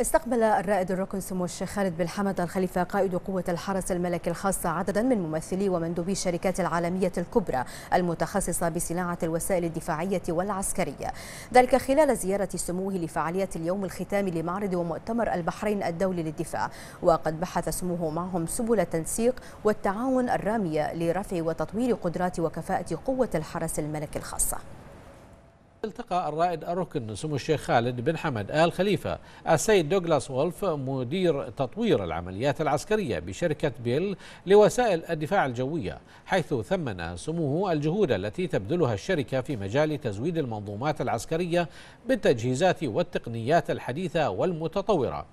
استقبل الرائد الركن سمو الشيخ خالد بن حمد الخليفة قائد قوة الحرس الملكي الخاصة عددا من ممثلي ومندوبي الشركات العالمية الكبرى المتخصصة بصناعة الوسائل الدفاعية والعسكرية ذلك خلال زيارة سموه لفعاليات اليوم الختامي لمعرض ومؤتمر البحرين الدولي للدفاع وقد بحث سموه معهم سبل التنسيق والتعاون الرامية لرفع وتطوير قدرات وكفاءة قوة الحرس الملكي الخاصة التقى الرائد الركن سمو الشيخ خالد بن حمد آل خليفة السيد دوغلاس وولف مدير تطوير العمليات العسكرية بشركة بيل لوسائل الدفاع الجوية حيث ثمن سموه الجهود التي تبذلها الشركة في مجال تزويد المنظومات العسكرية بالتجهيزات والتقنيات الحديثة والمتطورة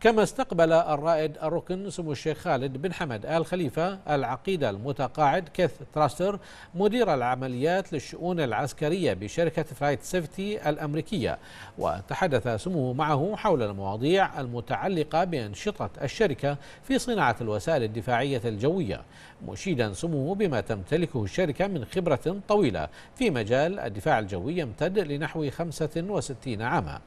كما استقبل الرائد الركن سمو الشيخ خالد بن حمد آل خليفة العقيدة المتقاعد كيث تراستر مدير العمليات للشؤون العسكرية بشركة فلايت سيفتي الأمريكية وتحدث سموه معه حول المواضيع المتعلقة بأنشطة الشركة في صناعة الوسائل الدفاعية الجوية مشيدا سموه بما تمتلكه الشركة من خبرة طويلة في مجال الدفاع الجوي يمتد لنحو 65 عاما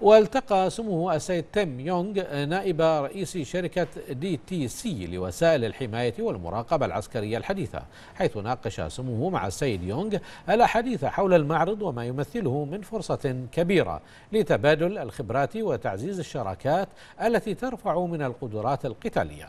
والتقى سموه السيد تيم يونغ نائب رئيس شركة دي تي سي لوسائل الحماية والمراقبة العسكرية الحديثة حيث ناقش سموه مع السيد يونغ الأحاديث حول المعرض وما يمثله من فرصة كبيرة لتبادل الخبرات وتعزيز الشراكات التي ترفع من القدرات القتالية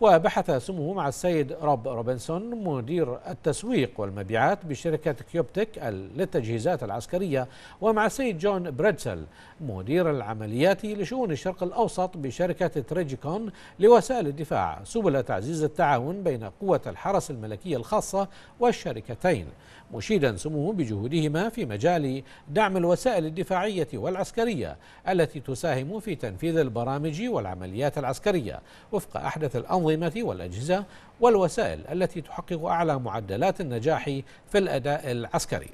وبحث سموه مع السيد روب روبنسون مدير التسويق والمبيعات بشركة كيوبتك للتجهيزات العسكرية ومع السيد جون بريدسل مدير العمليات لشؤون الشرق الأوسط بشركة تريجيكون لوسائل الدفاع سبل تعزيز التعاون بين قوة الحرس الملكية الخاصة والشركتين مشيدا سموه بجهودهما في مجال دعم الوسائل الدفاعية والعسكرية التي تساهم في تنفيذ البرامج والعمليات العسكرية وفق أحدث الأنظمة الأنظمة والأجهزة والوسائل التي تحقق أعلى معدلات النجاح في الأداء العسكري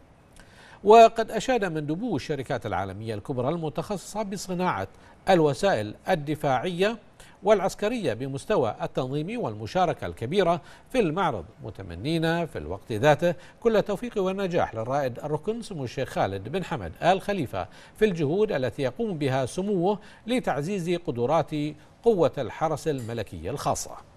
وقد أشاد مندوبو الشركات العالمية الكبرى المتخصصة بصناعة الوسائل الدفاعية والعسكرية بمستوى التنظيم والمشاركة الكبيرة في المعرض متمنين في الوقت ذاته كل التوفيق والنجاح للرائد الركن سمو الشيخ خالد بن حمد آل خليفة في الجهود التي يقوم بها سموه لتعزيز قدرات قوة الحرس الملكي الخاصة